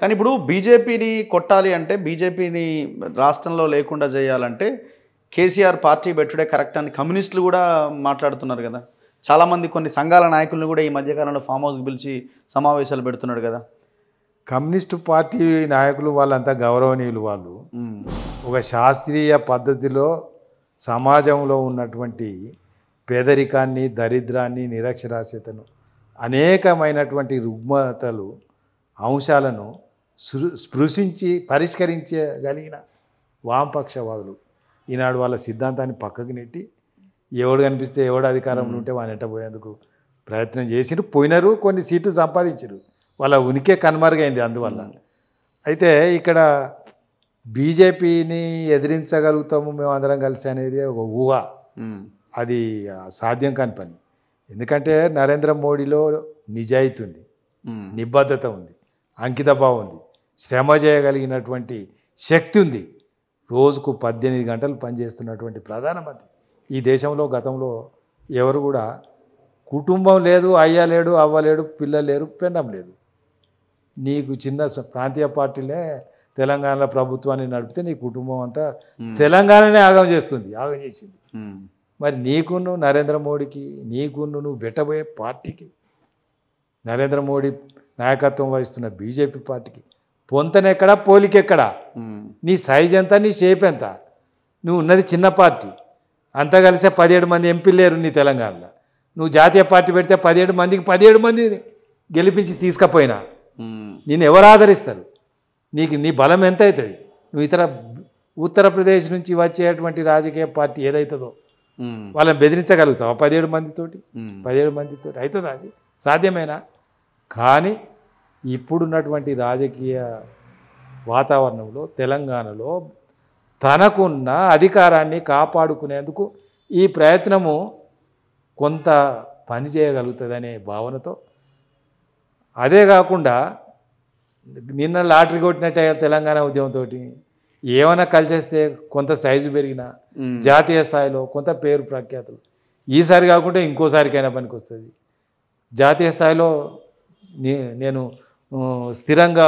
కానీ ఇప్పుడు బీజేపీని కొట్టాలి అంటే బీజేపీని రాష్ట్రంలో లేకుండా చేయాలంటే కేసీఆర్ పార్టీ పెట్టుడే కరెక్ట్ అని కమ్యూనిస్టులు కూడా మాట్లాడుతున్నారు కదా చాలామంది కొన్ని సంఘాల నాయకులను కూడా ఈ మధ్యకాలంలో ఫామ్ హౌస్కి పిలిచి సమావేశాలు పెడుతున్నాడు కదా కమ్యూనిస్టు పార్టీ నాయకులు వాళ్ళంతా గౌరవనీయులు వాళ్ళు ఒక శాస్త్రీయ పద్ధతిలో సమాజంలో ఉన్నటువంటి పేదరికాన్ని దరిద్రాన్ని నిరక్షరాస్యతను అనేకమైనటువంటి రుగ్మతలు అంశాలను స్పృశించి పరిష్కరించగలిగిన వామపక్షవాదులు ఈనాడు వాళ్ళ సిద్ధాంతాన్ని పక్కకు నెట్టి ఎవడు కనిపిస్తే ఎవడు అధికారంలో ఉంటే వాని ఎట్టబోయేందుకు ప్రయత్నం చేసిరు పోయినారు కొన్ని సీట్లు సంపాదించరు వాళ్ళ ఉనికే కనుమరుగైంది అందువల్ల అయితే ఇక్కడ బీజేపీని ఎదిరించగలుగుతాము మేము అందరం కలిసి అనేది ఒక ఊహ అది సాధ్యం కాని పని ఎందుకంటే నరేంద్ర మోడీలో నిజాయితీ ఉంది నిబద్ధత ఉంది అంకితభావం ఉంది శ్రమ చేయగలిగినటువంటి శక్తి ఉంది రోజుకు పద్దెనిమిది గంటలు పనిచేస్తున్నటువంటి ప్రధానమంత్రి ఈ దేశంలో గతంలో ఎవరు కూడా కుటుంబం లేదు అయ్యా లేడు అవ్వ లేడు లేరు పెండం లేదు నీకు చిన్న ప్రాంతీయ పార్టీలే తెలంగాణలో ప్రభుత్వాన్ని నడిపితే నీ కుటుంబం అంతా తెలంగాణనే ఆగం చేస్తుంది ఆగం చేసింది మరి నీకును నరేంద్ర మోడీకి నీకును నువ్వు పెట్టబోయే పార్టీకి నరేంద్ర మోడీ నాయకత్వం వహిస్తున్న బీజేపీ పార్టీకి పొంతనెక్కడ పోలికెక్కడ నీ సైజ్ ఎంత నీ షేప్ ఎంత నువ్వు ఉన్నది చిన్న పార్టీ అంతా కలిసే పదిహేడు మంది ఎంపీలు లేరు నీ తెలంగాణలో నువ్వు జాతీయ పార్టీ పెడితే పదిహేడు మందికి పదిహేడు మంది గెలిపించి తీసుకపోయినా నేను ఎవరు ఆదరిస్తారు నీకు నీ బలం ఎంత అవుతుంది నువ్వు ఇతర ఉత్తరప్రదేశ్ నుంచి వచ్చేటువంటి రాజకీయ పార్టీ ఏదైతుందో వాళ్ళని బెదిరించగలుగుతావు పదిహేడు మందితోటి పదిహేడు మందితోటి అవుతుంది అది సాధ్యమేనా కానీ ఇప్పుడున్నటువంటి రాజకీయ వాతావరణంలో తెలంగాణలో తనకున్న అధికారాన్ని కాపాడుకునేందుకు ఈ ప్రయత్నము కొంత పని చేయగలుగుతుందనే భావనతో అదే కాకుండా నిన్న లాటరీ కొట్టినట్టే తెలంగాణ ఉద్యమంతో ఏమైనా కలిసేస్తే కొంత సైజు పెరిగినా జాతీయ స్థాయిలో కొంత పేరు ప్రఖ్యాతులు ఈసారి కాకుండా ఇంకోసారికైనా పనికి వస్తుంది జాతీయ స్థాయిలో నేను స్థిరంగా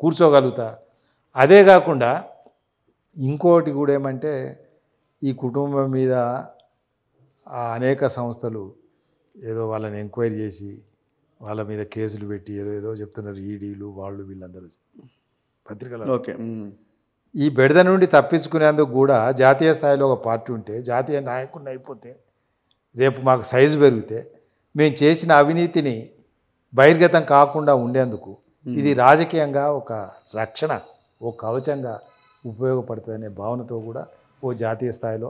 కూర్చోగలుగుతా అదే కాకుండా ఇంకోటి కూడా ఏమంటే ఈ కుటుంబం మీద అనేక సంస్థలు ఏదో వాళ్ళని ఎంక్వైరీ చేసి వాళ్ళ మీద కేసులు పెట్టి ఏదో ఏదో చెప్తున్నారు ఈడీలు వాళ్ళు వీళ్ళందరూ పత్రికలు ఓకే ఈ బెడద నుండి తప్పించుకునేందుకు కూడా జాతీయ స్థాయిలో ఒక పార్టీ ఉంటే జాతీయ నాయకుడిని అయిపోతే రేపు మాకు సైజు పెరిగితే మేము చేసిన అవినీతిని బహిర్గతం కాకుండా ఉండేందుకు ఇది రాజకీయంగా ఒక రక్షణ ఓ కవచంగా ఉపయోగపడుతుందనే భావనతో కూడా ఓ జాతీయ స్థాయిలో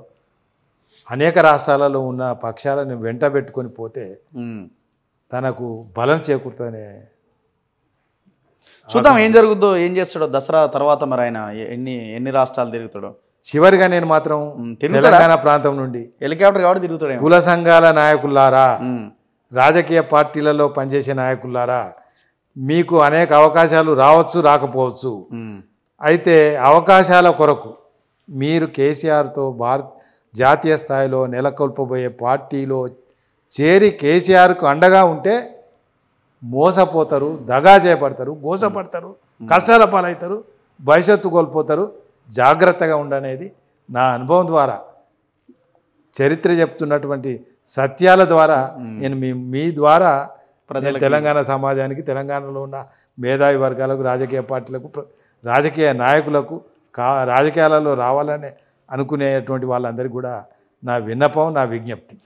అనేక రాష్ట్రాలలో ఉన్న పక్షాలను వెంట పెట్టుకొని పోతే తనకు బలం చేకూరుతుందనే చూద్దాం ఏం జరుగుతుందో ఏం చేస్తాడో దసరా తర్వాత మరి ఆయన ఎన్ని ఎన్ని రాష్ట్రాలు తిరుగుతాడో చివరిగా నేను మాత్రం తెలంగాణ ప్రాంతం నుండి హెలికాప్టర్ కాబట్టి తిరుగుతాడు కుల సంఘాల నాయకులారా రాజకీయ పార్టీలలో పనిచేసే నాయకులారా మీకు అనేక అవకాశాలు రావచ్చు రాకపోవచ్చు అయితే అవకాశాల కొరకు మీరు కేసీఆర్తో భారత్ జాతీయ స్థాయిలో నెలకొల్పబోయే పార్టీలో చేరి కేసీఆర్కు అండగా ఉంటే మోసపోతారు దగా చేపడతారు మోసపడతారు కష్టాల పాలవుతారు భవిష్యత్తు కోల్పోతారు జాగ్రత్తగా ఉండనేది నా అనుభవం ద్వారా చరిత్ర చెప్తున్నటువంటి సత్యాల ద్వారా నేను మీ మీ ద్వారా తెలంగాణ సమాజానికి తెలంగాణలో ఉన్న మేధావి వర్గాలకు రాజకీయ పార్టీలకు రాజకీయ నాయకులకు కా రాజకీయాలలో రావాలనే అనుకునేటువంటి వాళ్ళందరికీ కూడా నా విన్నపం నా విజ్ఞప్తి